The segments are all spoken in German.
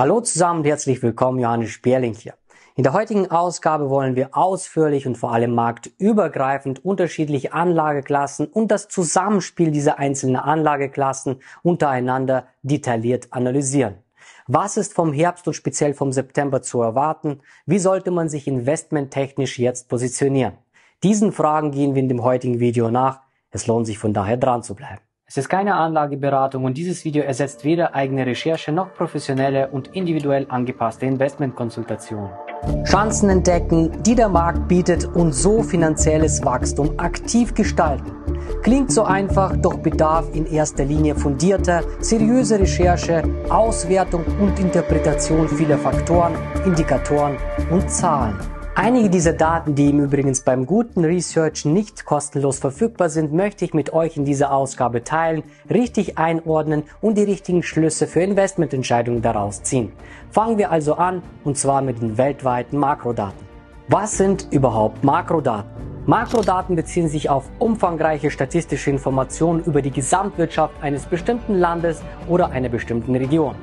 Hallo zusammen und herzlich willkommen, Johannes Sperling hier. In der heutigen Ausgabe wollen wir ausführlich und vor allem marktübergreifend unterschiedliche Anlageklassen und das Zusammenspiel dieser einzelnen Anlageklassen untereinander detailliert analysieren. Was ist vom Herbst und speziell vom September zu erwarten? Wie sollte man sich investmenttechnisch jetzt positionieren? Diesen Fragen gehen wir in dem heutigen Video nach. Es lohnt sich von daher dran zu bleiben. Es ist keine Anlageberatung und dieses Video ersetzt weder eigene Recherche noch professionelle und individuell angepasste Investmentkonsultation. Chancen entdecken, die der Markt bietet und so finanzielles Wachstum aktiv gestalten. Klingt so einfach, doch bedarf in erster Linie fundierter, seriöser Recherche, Auswertung und Interpretation vieler Faktoren, Indikatoren und Zahlen. Einige dieser Daten, die im Übrigen beim guten Research nicht kostenlos verfügbar sind, möchte ich mit euch in dieser Ausgabe teilen, richtig einordnen und die richtigen Schlüsse für Investmententscheidungen daraus ziehen. Fangen wir also an, und zwar mit den weltweiten Makrodaten. Was sind überhaupt Makrodaten? Makrodaten beziehen sich auf umfangreiche statistische Informationen über die Gesamtwirtschaft eines bestimmten Landes oder einer bestimmten Region.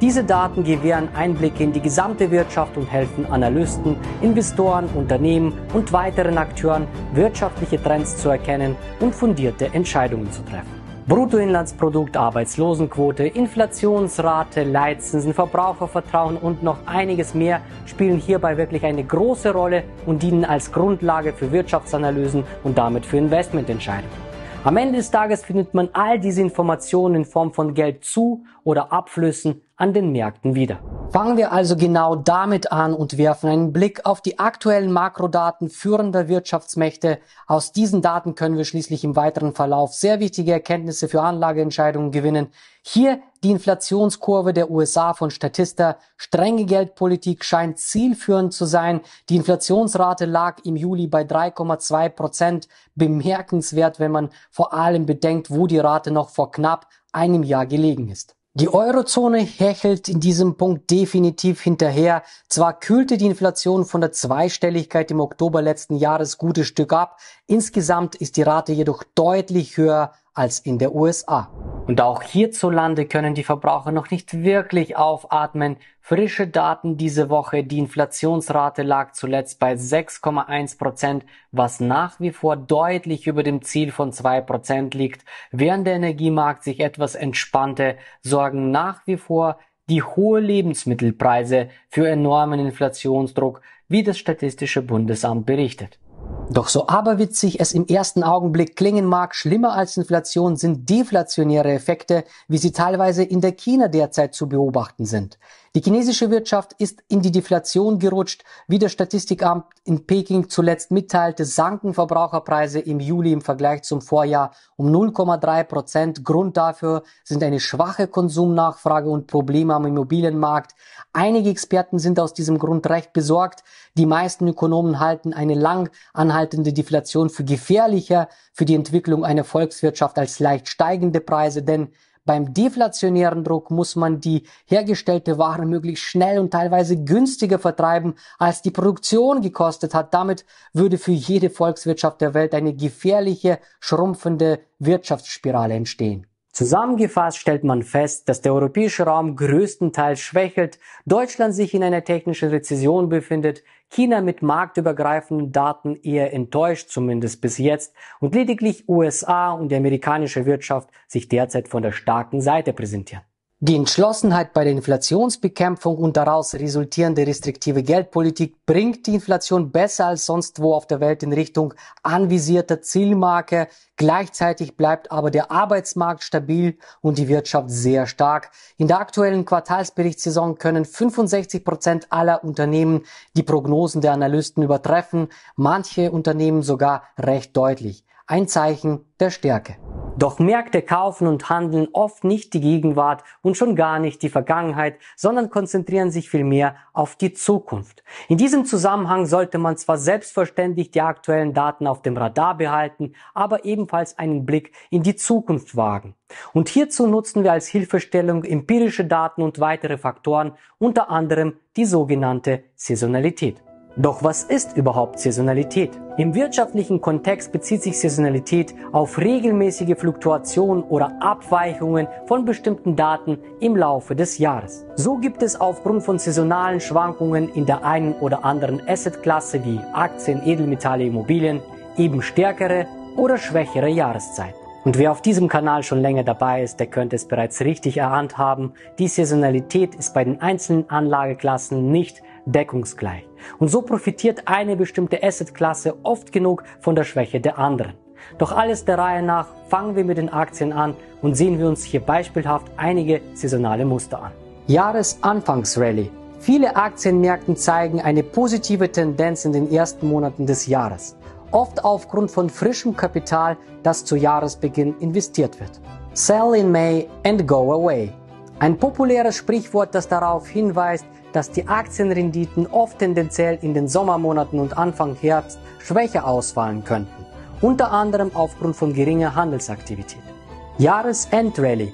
Diese Daten gewähren Einblicke in die gesamte Wirtschaft und helfen Analysten, Investoren, Unternehmen und weiteren Akteuren, wirtschaftliche Trends zu erkennen und fundierte Entscheidungen zu treffen. Bruttoinlandsprodukt, Arbeitslosenquote, Inflationsrate, Leitzinsen, Verbrauchervertrauen und noch einiges mehr spielen hierbei wirklich eine große Rolle und dienen als Grundlage für Wirtschaftsanalysen und damit für Investmententscheidungen. Am Ende des Tages findet man all diese Informationen in Form von Geld zu oder Abflüssen an den Märkten wieder. Fangen wir also genau damit an und werfen einen Blick auf die aktuellen Makrodaten führender Wirtschaftsmächte. Aus diesen Daten können wir schließlich im weiteren Verlauf sehr wichtige Erkenntnisse für Anlageentscheidungen gewinnen. Hier die Inflationskurve der USA von Statista. Strenge Geldpolitik scheint zielführend zu sein. Die Inflationsrate lag im Juli bei 3,2 Prozent. Bemerkenswert, wenn man vor allem bedenkt, wo die Rate noch vor knapp einem Jahr gelegen ist. Die Eurozone hechelt in diesem Punkt definitiv hinterher. Zwar kühlte die Inflation von der Zweistelligkeit im Oktober letzten Jahres gutes Stück ab, insgesamt ist die Rate jedoch deutlich höher als in der USA. Und auch hierzulande können die Verbraucher noch nicht wirklich aufatmen. Frische Daten diese Woche, die Inflationsrate lag zuletzt bei 6,1 Prozent, was nach wie vor deutlich über dem Ziel von 2 Prozent liegt. Während der Energiemarkt sich etwas entspannte, sorgen nach wie vor die hohe Lebensmittelpreise für enormen Inflationsdruck, wie das Statistische Bundesamt berichtet. Doch so aberwitzig es im ersten Augenblick klingen mag, schlimmer als Inflation sind deflationäre Effekte, wie sie teilweise in der China derzeit zu beobachten sind. Die chinesische Wirtschaft ist in die Deflation gerutscht. Wie das Statistikamt in Peking zuletzt mitteilte, sanken Verbraucherpreise im Juli im Vergleich zum Vorjahr um 0,3 Prozent. Grund dafür sind eine schwache Konsumnachfrage und Probleme am Immobilienmarkt. Einige Experten sind aus diesem Grund recht besorgt. Die meisten Ökonomen halten eine lang anhaltende Deflation für gefährlicher für die Entwicklung einer Volkswirtschaft als leicht steigende Preise, denn beim deflationären Druck muss man die hergestellte Ware möglichst schnell und teilweise günstiger vertreiben, als die Produktion gekostet hat. Damit würde für jede Volkswirtschaft der Welt eine gefährliche, schrumpfende Wirtschaftsspirale entstehen. Zusammengefasst stellt man fest, dass der europäische Raum größtenteils schwächelt, Deutschland sich in einer technischen Rezession befindet, China mit marktübergreifenden Daten eher enttäuscht, zumindest bis jetzt, und lediglich USA und die amerikanische Wirtschaft sich derzeit von der starken Seite präsentieren. Die Entschlossenheit bei der Inflationsbekämpfung und daraus resultierende restriktive Geldpolitik bringt die Inflation besser als sonst wo auf der Welt in Richtung anvisierter Zielmarke. Gleichzeitig bleibt aber der Arbeitsmarkt stabil und die Wirtschaft sehr stark. In der aktuellen Quartalsberichtssaison können 65 Prozent aller Unternehmen die Prognosen der Analysten übertreffen, manche Unternehmen sogar recht deutlich ein Zeichen der Stärke. Doch Märkte kaufen und handeln oft nicht die Gegenwart und schon gar nicht die Vergangenheit, sondern konzentrieren sich vielmehr auf die Zukunft. In diesem Zusammenhang sollte man zwar selbstverständlich die aktuellen Daten auf dem Radar behalten, aber ebenfalls einen Blick in die Zukunft wagen. Und hierzu nutzen wir als Hilfestellung empirische Daten und weitere Faktoren, unter anderem die sogenannte Saisonalität. Doch was ist überhaupt Saisonalität? Im wirtschaftlichen Kontext bezieht sich Saisonalität auf regelmäßige Fluktuationen oder Abweichungen von bestimmten Daten im Laufe des Jahres. So gibt es aufgrund von saisonalen Schwankungen in der einen oder anderen Assetklasse wie Aktien, Edelmetalle, Immobilien eben stärkere oder schwächere Jahreszeiten. Und wer auf diesem Kanal schon länger dabei ist, der könnte es bereits richtig erahnt haben. Die Saisonalität ist bei den einzelnen Anlageklassen nicht deckungsgleich. Und so profitiert eine bestimmte Assetklasse oft genug von der Schwäche der anderen. Doch alles der Reihe nach, fangen wir mit den Aktien an und sehen wir uns hier beispielhaft einige saisonale Muster an. Jahresanfangsrallye. Viele Aktienmärkte zeigen eine positive Tendenz in den ersten Monaten des Jahres, oft aufgrund von frischem Kapital, das zu Jahresbeginn investiert wird. Sell in May and go away. Ein populäres Sprichwort, das darauf hinweist, dass die Aktienrenditen oft tendenziell in den Sommermonaten und Anfang Herbst schwächer ausfallen könnten, unter anderem aufgrund von geringer Handelsaktivität. Jahresendrallye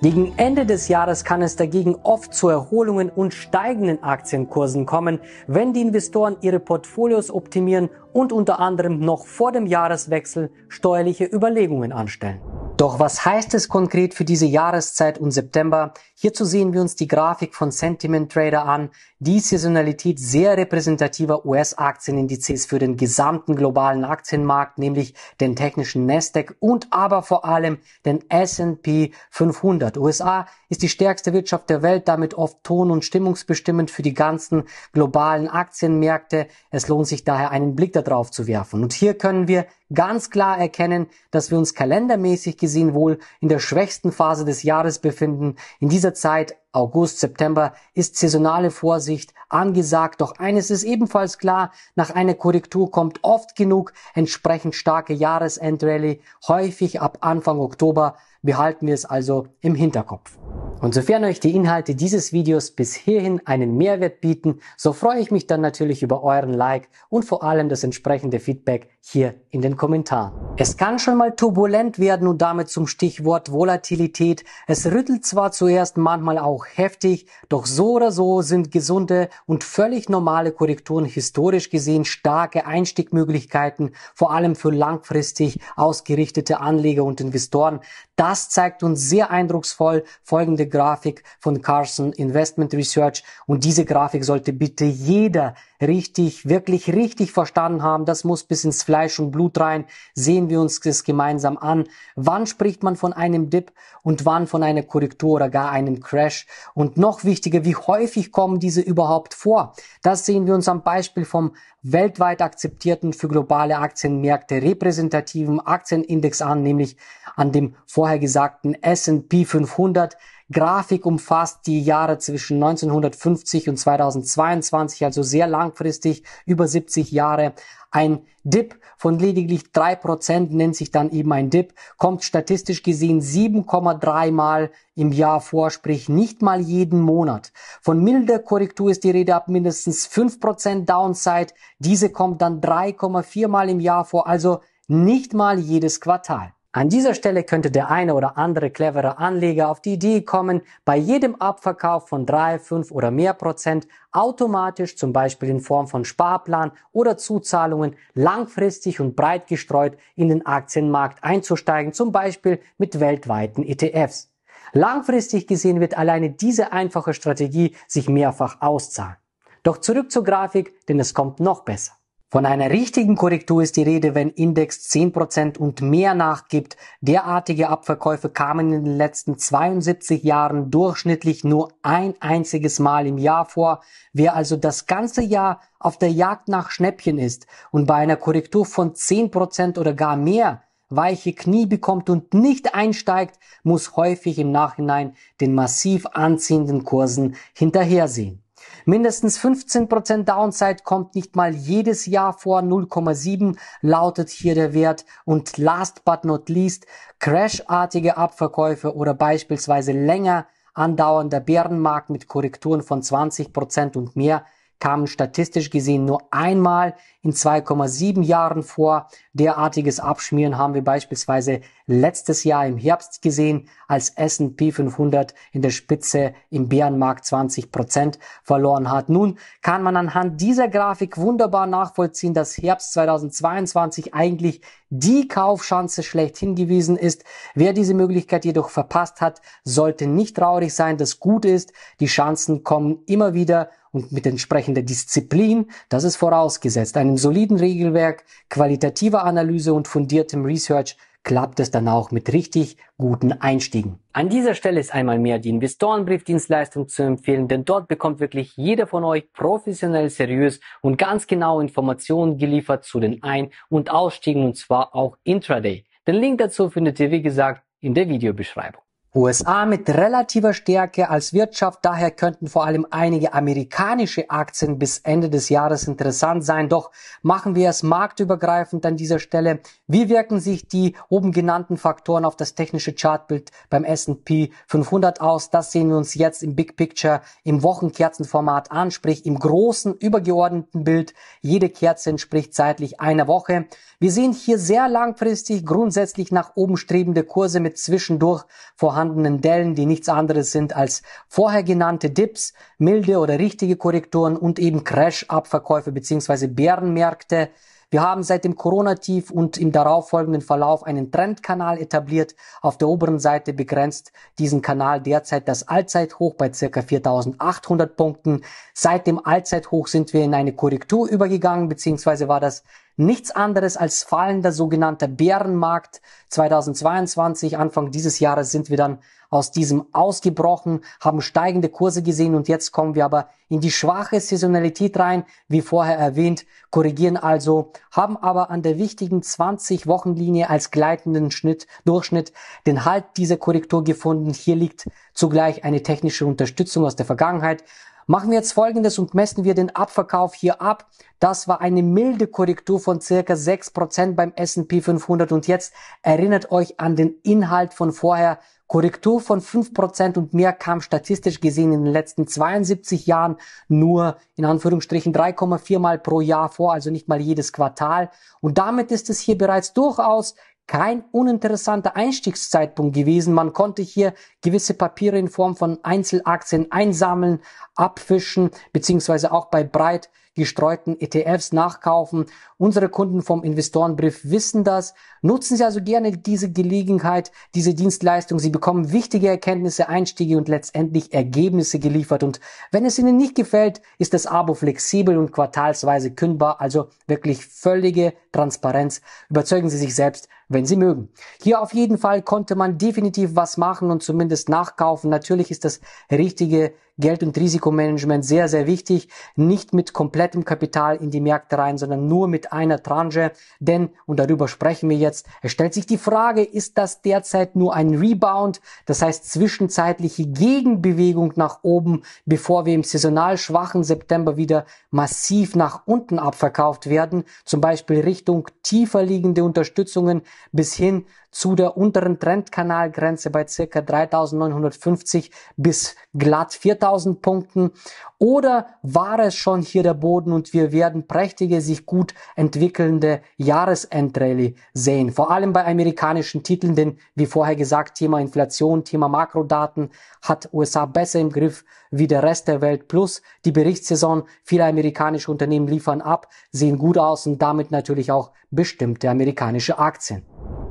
gegen Ende des Jahres kann es dagegen oft zu Erholungen und steigenden Aktienkursen kommen, wenn die Investoren ihre Portfolios optimieren und unter anderem noch vor dem Jahreswechsel steuerliche Überlegungen anstellen. Doch was heißt es konkret für diese Jahreszeit und September? Hierzu sehen wir uns die Grafik von Sentiment Trader an, die Saisonalität sehr repräsentativer US-Aktienindizes für den gesamten globalen Aktienmarkt, nämlich den technischen Nasdaq und aber vor allem den S&P 500 USA ist die stärkste Wirtschaft der Welt damit oft ton- und stimmungsbestimmend für die ganzen globalen Aktienmärkte. Es lohnt sich daher, einen Blick darauf zu werfen. Und hier können wir ganz klar erkennen, dass wir uns kalendermäßig gesehen wohl in der schwächsten Phase des Jahres befinden. In dieser Zeit August, September ist saisonale Vorsicht angesagt. Doch eines ist ebenfalls klar, nach einer Korrektur kommt oft genug entsprechend starke Jahresendrallye, häufig ab Anfang Oktober. Behalten wir es also im Hinterkopf. Und sofern euch die Inhalte dieses Videos bis hierhin einen Mehrwert bieten, so freue ich mich dann natürlich über euren Like und vor allem das entsprechende Feedback hier in den Kommentaren. Es kann schon mal turbulent werden und damit zum Stichwort Volatilität. Es rüttelt zwar zuerst manchmal auch heftig, doch so oder so sind gesunde und völlig normale Korrekturen historisch gesehen starke Einstiegmöglichkeiten, vor allem für langfristig ausgerichtete Anleger und Investoren, das zeigt uns sehr eindrucksvoll folgende Grafik von Carson Investment Research. Und diese Grafik sollte bitte jeder richtig, wirklich richtig verstanden haben, das muss bis ins Fleisch und Blut rein, sehen wir uns das gemeinsam an. Wann spricht man von einem Dip und wann von einer Korrektur oder gar einem Crash? Und noch wichtiger, wie häufig kommen diese überhaupt vor? Das sehen wir uns am Beispiel vom weltweit akzeptierten für globale Aktienmärkte repräsentativen Aktienindex an, nämlich an dem vorher gesagten S&P 500 Grafik umfasst die Jahre zwischen 1950 und 2022, also sehr langfristig, über 70 Jahre. Ein Dip von lediglich 3% nennt sich dann eben ein Dip, kommt statistisch gesehen 7,3 Mal im Jahr vor, sprich nicht mal jeden Monat. Von milder Korrektur ist die Rede ab mindestens 5% Downside. Diese kommt dann 3,4 Mal im Jahr vor, also nicht mal jedes Quartal. An dieser Stelle könnte der eine oder andere clevere Anleger auf die Idee kommen, bei jedem Abverkauf von drei, fünf oder mehr Prozent automatisch, zum Beispiel in Form von Sparplan oder Zuzahlungen, langfristig und breit gestreut in den Aktienmarkt einzusteigen, zum Beispiel mit weltweiten ETFs. Langfristig gesehen wird alleine diese einfache Strategie sich mehrfach auszahlen. Doch zurück zur Grafik, denn es kommt noch besser. Von einer richtigen Korrektur ist die Rede, wenn Index 10% und mehr nachgibt. Derartige Abverkäufe kamen in den letzten 72 Jahren durchschnittlich nur ein einziges Mal im Jahr vor. Wer also das ganze Jahr auf der Jagd nach Schnäppchen ist und bei einer Korrektur von 10% oder gar mehr weiche Knie bekommt und nicht einsteigt, muss häufig im Nachhinein den massiv anziehenden Kursen hinterhersehen. Mindestens 15% Downside kommt nicht mal jedes Jahr vor. 0,7 lautet hier der Wert. Und last but not least, crashartige Abverkäufe oder beispielsweise länger andauernder Bärenmarkt mit Korrekturen von 20% und mehr kamen statistisch gesehen nur einmal in 2,7 Jahren vor. Derartiges Abschmieren haben wir beispielsweise letztes Jahr im Herbst gesehen, als S&P 500 in der Spitze im Bärenmarkt 20 Prozent verloren hat. Nun kann man anhand dieser Grafik wunderbar nachvollziehen, dass Herbst 2022 eigentlich die Kaufchance schlechthin gewesen ist. Wer diese Möglichkeit jedoch verpasst hat, sollte nicht traurig sein. Das Gute ist, die Chancen kommen immer wieder und mit entsprechender Disziplin, das ist vorausgesetzt, einem soliden Regelwerk, qualitativer Analyse und fundiertem Research klappt es dann auch mit richtig guten Einstiegen. An dieser Stelle ist einmal mehr die Investorenbriefdienstleistung zu empfehlen, denn dort bekommt wirklich jeder von euch professionell, seriös und ganz genau Informationen geliefert zu den Ein- und Ausstiegen und zwar auch Intraday. Den Link dazu findet ihr wie gesagt in der Videobeschreibung. USA mit relativer Stärke als Wirtschaft, daher könnten vor allem einige amerikanische Aktien bis Ende des Jahres interessant sein. Doch machen wir es marktübergreifend an dieser Stelle. Wie wirken sich die oben genannten Faktoren auf das technische Chartbild beim S&P 500 aus? Das sehen wir uns jetzt im Big Picture im Wochenkerzenformat an, sprich im großen übergeordneten Bild. Jede Kerze entspricht zeitlich einer Woche. Wir sehen hier sehr langfristig grundsätzlich nach oben strebende Kurse mit zwischendurch vorhanden vorhandenen Dellen, die nichts anderes sind als vorher genannte Dips, milde oder richtige Korrekturen und eben Crash-Abverkäufe bzw. Bärenmärkte. Wir haben seit dem Corona-Tief und im darauffolgenden Verlauf einen Trendkanal etabliert. Auf der oberen Seite begrenzt diesen Kanal derzeit das Allzeithoch bei circa 4800 Punkten. Seit dem Allzeithoch sind wir in eine Korrektur übergegangen, beziehungsweise war das nichts anderes als fallender sogenannter Bärenmarkt. 2022, Anfang dieses Jahres sind wir dann aus diesem ausgebrochen, haben steigende Kurse gesehen und jetzt kommen wir aber in die schwache Saisonalität rein, wie vorher erwähnt, korrigieren also, haben aber an der wichtigen 20-Wochen-Linie als gleitenden Schnitt, Durchschnitt den Halt dieser Korrektur gefunden. Hier liegt zugleich eine technische Unterstützung aus der Vergangenheit. Machen wir jetzt folgendes und messen wir den Abverkauf hier ab. Das war eine milde Korrektur von circa 6% beim S&P 500 und jetzt erinnert euch an den Inhalt von vorher. Korrektur von 5% und mehr kam statistisch gesehen in den letzten 72 Jahren nur in Anführungsstrichen 3,4 mal pro Jahr vor, also nicht mal jedes Quartal. Und damit ist es hier bereits durchaus kein uninteressanter Einstiegszeitpunkt gewesen. Man konnte hier gewisse Papiere in Form von Einzelaktien einsammeln, abfischen, beziehungsweise auch bei breit gestreuten ETFs nachkaufen. Unsere Kunden vom Investorenbrief wissen das. Nutzen Sie also gerne diese Gelegenheit, diese Dienstleistung. Sie bekommen wichtige Erkenntnisse, Einstiege und letztendlich Ergebnisse geliefert. Und wenn es Ihnen nicht gefällt, ist das Abo flexibel und quartalsweise kündbar. Also wirklich völlige Transparenz. Überzeugen Sie sich selbst, wenn Sie mögen. Hier auf jeden Fall konnte man definitiv was machen und zumindest nachkaufen. Natürlich ist das richtige Geld- und Risikomanagement sehr, sehr wichtig. Nicht mit komplettem Kapital in die Märkte rein, sondern nur mit einer Tranche. Denn, und darüber sprechen wir jetzt, es stellt sich die Frage, ist das derzeit nur ein Rebound? Das heißt, zwischenzeitliche Gegenbewegung nach oben, bevor wir im saisonal schwachen September wieder massiv nach unten abverkauft werden. Zum Beispiel Richtung tiefer liegende Unterstützungen bis hin zu der unteren Trendkanalgrenze bei circa 3.950 bis glatt 4.000 Punkten? Oder war es schon hier der Boden und wir werden prächtige, sich gut entwickelnde Jahresendrallye sehen? Vor allem bei amerikanischen Titeln, denn wie vorher gesagt, Thema Inflation, Thema Makrodaten hat USA besser im Griff wie der Rest der Welt. Plus die Berichtssaison, viele amerikanische Unternehmen liefern ab, sehen gut aus und damit natürlich auch bestimmte amerikanische Aktien.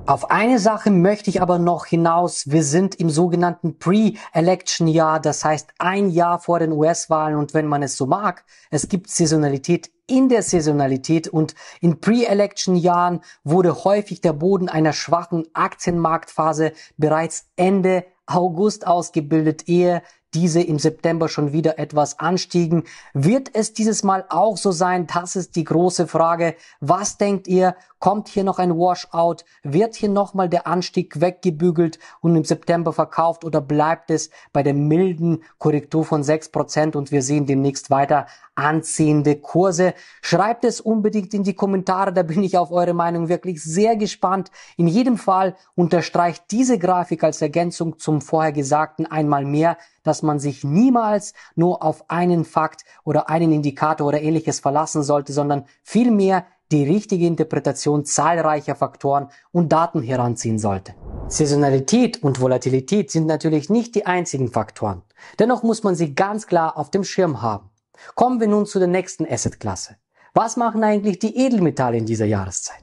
Auf eine Sache möchte ich aber noch hinaus. Wir sind im sogenannten Pre-Election-Jahr, das heißt ein Jahr vor den US-Wahlen und wenn man es so mag, es gibt Saisonalität in der Saisonalität und in Pre-Election-Jahren wurde häufig der Boden einer schwachen Aktienmarktphase bereits Ende August ausgebildet, ehe diese im September schon wieder etwas anstiegen. Wird es dieses Mal auch so sein? Das ist die große Frage. Was denkt ihr? Kommt hier noch ein Washout? Wird hier nochmal der Anstieg weggebügelt und im September verkauft oder bleibt es bei der milden Korrektur von 6% und wir sehen demnächst weiter anziehende Kurse? Schreibt es unbedingt in die Kommentare, da bin ich auf eure Meinung wirklich sehr gespannt. In jedem Fall unterstreicht diese Grafik als Ergänzung zum vorher Gesagten einmal mehr, dass man sich niemals nur auf einen Fakt oder einen Indikator oder ähnliches verlassen sollte, sondern vielmehr die richtige Interpretation zahlreicher Faktoren und Daten heranziehen sollte. Saisonalität und Volatilität sind natürlich nicht die einzigen Faktoren. Dennoch muss man sie ganz klar auf dem Schirm haben. Kommen wir nun zu der nächsten Assetklasse. Was machen eigentlich die Edelmetalle in dieser Jahreszeit?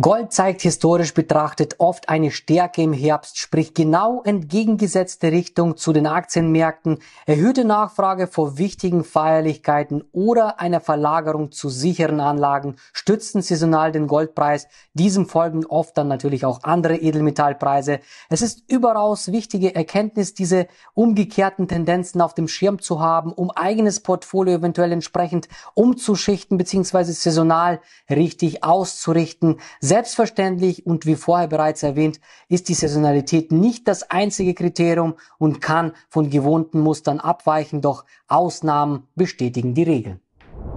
Gold zeigt historisch betrachtet oft eine Stärke im Herbst, sprich genau entgegengesetzte Richtung zu den Aktienmärkten, erhöhte Nachfrage vor wichtigen Feierlichkeiten oder einer Verlagerung zu sicheren Anlagen stützen saisonal den Goldpreis. Diesem folgen oft dann natürlich auch andere Edelmetallpreise. Es ist überaus wichtige Erkenntnis, diese umgekehrten Tendenzen auf dem Schirm zu haben, um eigenes Portfolio eventuell entsprechend umzuschichten bzw. saisonal richtig auszurichten Selbstverständlich und wie vorher bereits erwähnt, ist die Saisonalität nicht das einzige Kriterium und kann von gewohnten Mustern abweichen, doch Ausnahmen bestätigen die Regeln.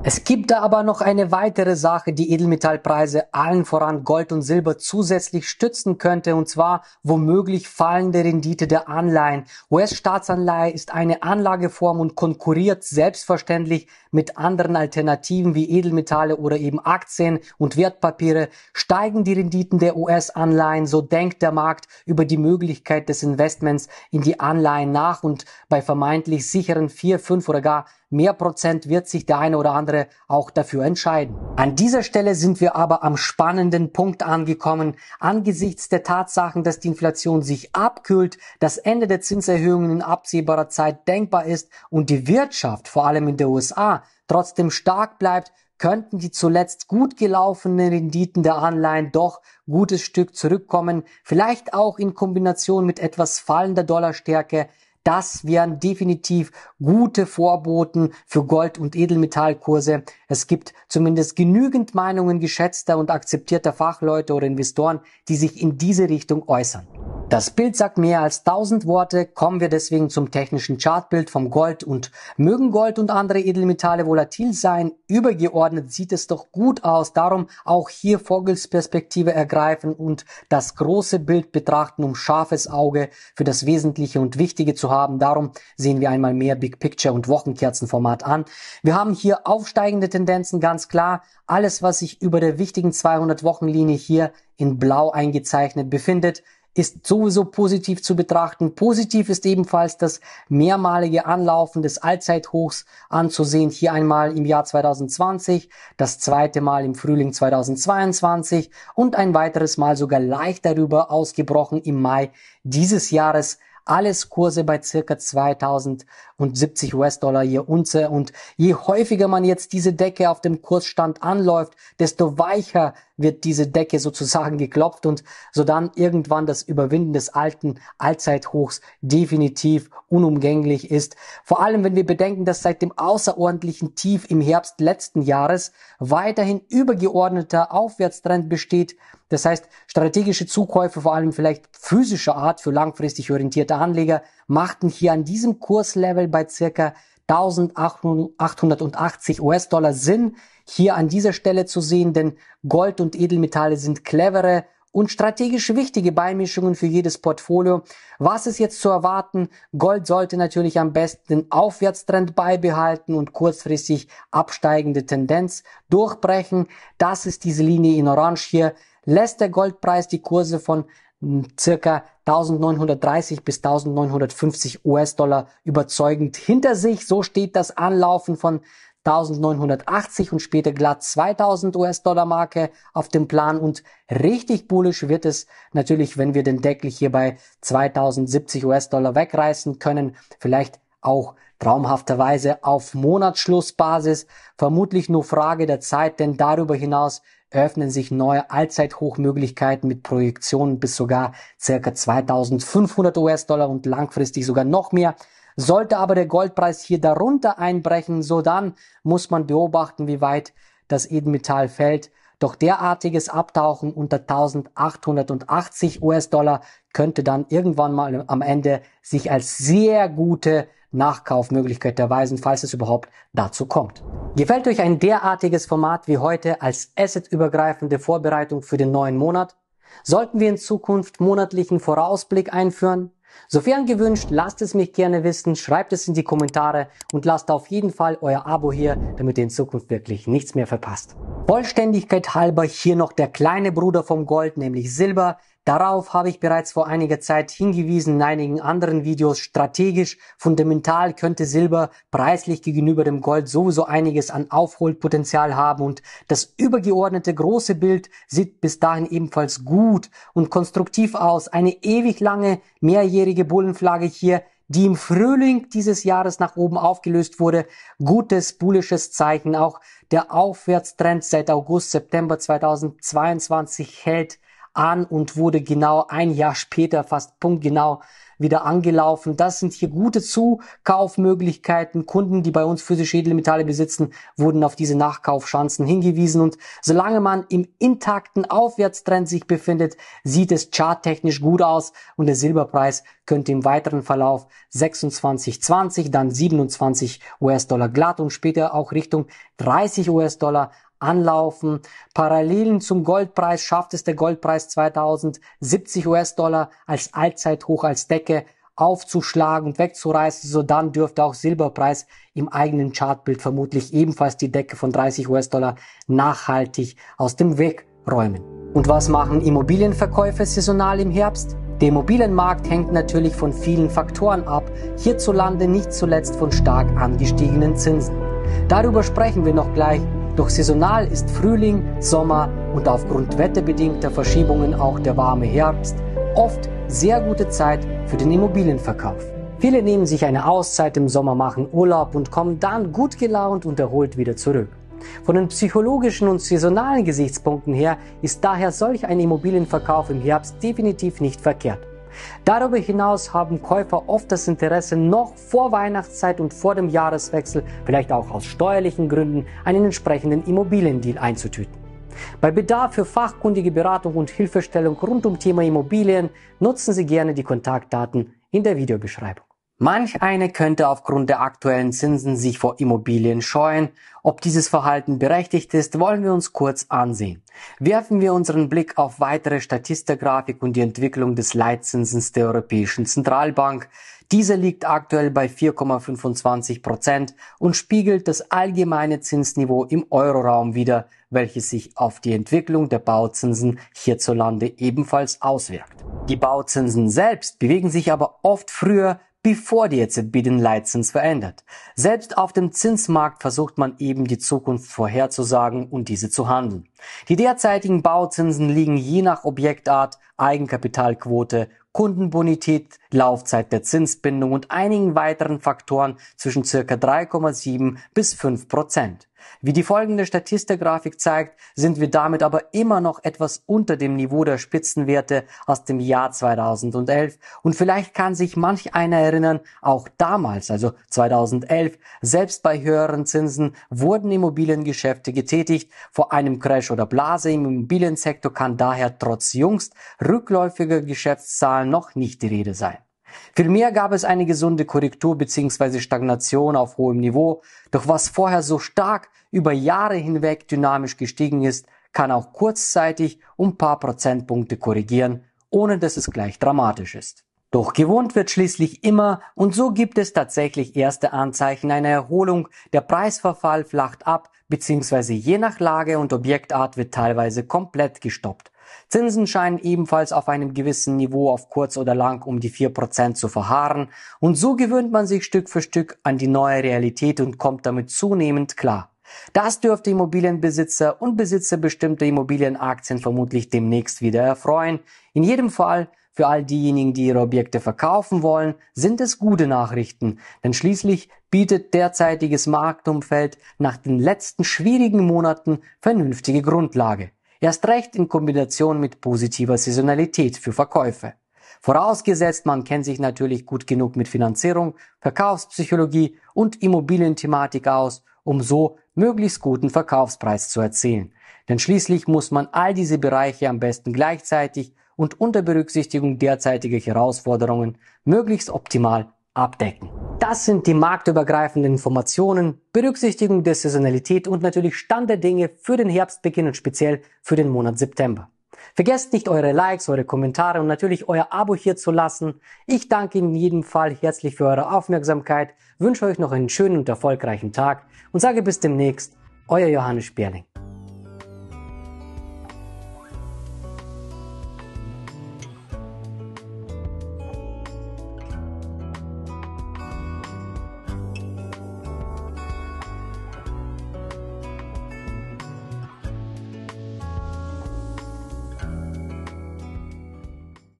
Es gibt da aber noch eine weitere Sache, die Edelmetallpreise, allen voran Gold und Silber, zusätzlich stützen könnte, und zwar womöglich fallende Rendite der Anleihen. US-Staatsanleihe ist eine Anlageform und konkurriert selbstverständlich mit anderen Alternativen wie Edelmetalle oder eben Aktien und Wertpapiere. Steigen die Renditen der US-Anleihen, so denkt der Markt über die Möglichkeit des Investments in die Anleihen nach und bei vermeintlich sicheren vier, fünf oder gar mehr Prozent wird sich der eine oder andere auch dafür entscheiden. An dieser Stelle sind wir aber am spannenden Punkt angekommen. Angesichts der Tatsachen, dass die Inflation sich abkühlt, das Ende der Zinserhöhungen in absehbarer Zeit denkbar ist und die Wirtschaft, vor allem in der USA, trotzdem stark bleibt, könnten die zuletzt gut gelaufenen Renditen der Anleihen doch gutes Stück zurückkommen, vielleicht auch in Kombination mit etwas fallender Dollarstärke, das wären definitiv gute Vorboten für Gold- und Edelmetallkurse. Es gibt zumindest genügend Meinungen geschätzter und akzeptierter Fachleute oder Investoren, die sich in diese Richtung äußern. Das Bild sagt mehr als tausend Worte, kommen wir deswegen zum technischen Chartbild vom Gold und mögen Gold und andere Edelmetalle volatil sein, übergeordnet sieht es doch gut aus, darum auch hier Vogelsperspektive ergreifen und das große Bild betrachten, um scharfes Auge für das Wesentliche und Wichtige zu haben haben. Darum sehen wir einmal mehr Big Picture und Wochenkerzenformat an. Wir haben hier aufsteigende Tendenzen, ganz klar. Alles, was sich über der wichtigen 200-Wochenlinie hier in blau eingezeichnet befindet, ist sowieso positiv zu betrachten. Positiv ist ebenfalls das mehrmalige Anlaufen des Allzeithochs anzusehen. Hier einmal im Jahr 2020, das zweite Mal im Frühling 2022 und ein weiteres Mal sogar leicht darüber ausgebrochen im Mai dieses Jahres alles Kurse bei circa 2070 US-Dollar je Unze. Und je häufiger man jetzt diese Decke auf dem Kursstand anläuft, desto weicher wird diese Decke sozusagen geklopft und sodann irgendwann das Überwinden des alten Allzeithochs definitiv unumgänglich ist. Vor allem, wenn wir bedenken, dass seit dem außerordentlichen Tief im Herbst letzten Jahres weiterhin übergeordneter Aufwärtstrend besteht. Das heißt, strategische Zukäufe, vor allem vielleicht physischer Art für langfristig orientierte Anleger, machten hier an diesem Kurslevel bei circa 1880 US-Dollar Sinn hier an dieser Stelle zu sehen, denn Gold und Edelmetalle sind clevere und strategisch wichtige Beimischungen für jedes Portfolio. Was ist jetzt zu erwarten? Gold sollte natürlich am besten den Aufwärtstrend beibehalten und kurzfristig absteigende Tendenz durchbrechen. Das ist diese Linie in Orange hier. Lässt der Goldpreis die Kurse von hm, circa 1930 bis 1950 US-Dollar überzeugend hinter sich. So steht das Anlaufen von 1980 und später glatt 2000 US-Dollar Marke auf dem Plan und richtig bullisch wird es natürlich, wenn wir den Deckel hier bei 2070 US-Dollar wegreißen können, vielleicht auch traumhafterweise auf Monatsschlussbasis, vermutlich nur Frage der Zeit, denn darüber hinaus öffnen sich neue Allzeithochmöglichkeiten mit Projektionen bis sogar circa 2500 US-Dollar und langfristig sogar noch mehr. Sollte aber der Goldpreis hier darunter einbrechen, so dann muss man beobachten, wie weit das Edelmetall fällt. Doch derartiges Abtauchen unter 1880 US-Dollar könnte dann irgendwann mal am Ende sich als sehr gute Nachkaufmöglichkeit erweisen, falls es überhaupt dazu kommt. Gefällt euch ein derartiges Format wie heute als assetübergreifende Vorbereitung für den neuen Monat? Sollten wir in Zukunft monatlichen Vorausblick einführen? Sofern gewünscht, lasst es mich gerne wissen, schreibt es in die Kommentare und lasst auf jeden Fall euer Abo hier, damit ihr in Zukunft wirklich nichts mehr verpasst. Vollständigkeit halber hier noch der kleine Bruder vom Gold, nämlich Silber. Darauf habe ich bereits vor einiger Zeit hingewiesen in einigen anderen Videos. Strategisch, fundamental könnte Silber preislich gegenüber dem Gold sowieso einiges an Aufholpotenzial haben und das übergeordnete große Bild sieht bis dahin ebenfalls gut und konstruktiv aus. Eine ewig lange mehrjährige Bullenflagge hier die im Frühling dieses Jahres nach oben aufgelöst wurde. Gutes bullisches Zeichen. Auch der Aufwärtstrend seit August, September 2022 hält an und wurde genau ein Jahr später fast punktgenau wieder angelaufen. Das sind hier gute Zukaufmöglichkeiten. Kunden, die bei uns physische Edelmetalle besitzen, wurden auf diese Nachkaufschancen hingewiesen. Und solange man im intakten Aufwärtstrend sich befindet, sieht es charttechnisch gut aus und der Silberpreis könnte im weiteren Verlauf 26,20, dann 27 US-Dollar glatt und später auch Richtung 30 US-Dollar anlaufen. Parallelen zum Goldpreis schafft es der Goldpreis 2070 US-Dollar als Allzeithoch, als Decke aufzuschlagen und wegzureißen, so dann dürfte auch Silberpreis im eigenen Chartbild vermutlich ebenfalls die Decke von 30 US-Dollar nachhaltig aus dem Weg räumen. Und was machen Immobilienverkäufe saisonal im Herbst? Der Immobilienmarkt hängt natürlich von vielen Faktoren ab, hierzulande nicht zuletzt von stark angestiegenen Zinsen. Darüber sprechen wir noch gleich doch saisonal ist Frühling, Sommer und aufgrund wetterbedingter Verschiebungen auch der warme Herbst oft sehr gute Zeit für den Immobilienverkauf. Viele nehmen sich eine Auszeit im Sommer, machen Urlaub und kommen dann gut gelaunt und erholt wieder zurück. Von den psychologischen und saisonalen Gesichtspunkten her ist daher solch ein Immobilienverkauf im Herbst definitiv nicht verkehrt. Darüber hinaus haben Käufer oft das Interesse, noch vor Weihnachtszeit und vor dem Jahreswechsel, vielleicht auch aus steuerlichen Gründen, einen entsprechenden Immobiliendeal einzutüten. Bei Bedarf für fachkundige Beratung und Hilfestellung rund um Thema Immobilien nutzen Sie gerne die Kontaktdaten in der Videobeschreibung. Manch eine könnte aufgrund der aktuellen Zinsen sich vor Immobilien scheuen. Ob dieses Verhalten berechtigt ist, wollen wir uns kurz ansehen. Werfen wir unseren Blick auf weitere Statistergrafik und die Entwicklung des Leitzinsens der Europäischen Zentralbank. Diese liegt aktuell bei 4,25 Prozent und spiegelt das allgemeine Zinsniveau im Euroraum wider, welches sich auf die Entwicklung der Bauzinsen hierzulande ebenfalls auswirkt. Die Bauzinsen selbst bewegen sich aber oft früher bevor die EZB den Leitzins verändert. Selbst auf dem Zinsmarkt versucht man eben die Zukunft vorherzusagen und diese zu handeln. Die derzeitigen Bauzinsen liegen je nach Objektart, Eigenkapitalquote, Kundenbonität, Laufzeit der Zinsbindung und einigen weiteren Faktoren zwischen circa 3,7 bis 5 Prozent. Wie die folgende Statistikgrafik zeigt, sind wir damit aber immer noch etwas unter dem Niveau der Spitzenwerte aus dem Jahr 2011 und vielleicht kann sich manch einer erinnern, auch damals, also 2011, selbst bei höheren Zinsen wurden Immobiliengeschäfte getätigt. Vor einem Crash oder Blase im Immobiliensektor kann daher trotz jüngst rückläufiger Geschäftszahlen noch nicht die Rede sein. Vielmehr gab es eine gesunde Korrektur bzw. Stagnation auf hohem Niveau, doch was vorher so stark über Jahre hinweg dynamisch gestiegen ist, kann auch kurzzeitig um paar Prozentpunkte korrigieren, ohne dass es gleich dramatisch ist. Doch gewohnt wird schließlich immer und so gibt es tatsächlich erste Anzeichen einer Erholung, der Preisverfall flacht ab beziehungsweise je nach Lage und Objektart wird teilweise komplett gestoppt. Zinsen scheinen ebenfalls auf einem gewissen Niveau auf kurz oder lang um die 4% zu verharren und so gewöhnt man sich Stück für Stück an die neue Realität und kommt damit zunehmend klar. Das dürfte Immobilienbesitzer und Besitzer bestimmter Immobilienaktien vermutlich demnächst wieder erfreuen. In jedem Fall für all diejenigen, die ihre Objekte verkaufen wollen, sind es gute Nachrichten, denn schließlich bietet derzeitiges Marktumfeld nach den letzten schwierigen Monaten vernünftige Grundlage. Erst recht in Kombination mit positiver Saisonalität für Verkäufe. Vorausgesetzt, man kennt sich natürlich gut genug mit Finanzierung, Verkaufspsychologie und Immobilienthematik aus, um so möglichst guten Verkaufspreis zu erzielen. Denn schließlich muss man all diese Bereiche am besten gleichzeitig und unter Berücksichtigung derzeitiger Herausforderungen möglichst optimal abdecken. Das sind die marktübergreifenden Informationen, Berücksichtigung der Saisonalität und natürlich Stand der Dinge für den Herbstbeginn und speziell für den Monat September. Vergesst nicht eure Likes, eure Kommentare und natürlich euer Abo hier zu lassen. Ich danke in jedem Fall herzlich für eure Aufmerksamkeit, wünsche euch noch einen schönen und erfolgreichen Tag und sage bis demnächst, euer Johannes Sperling.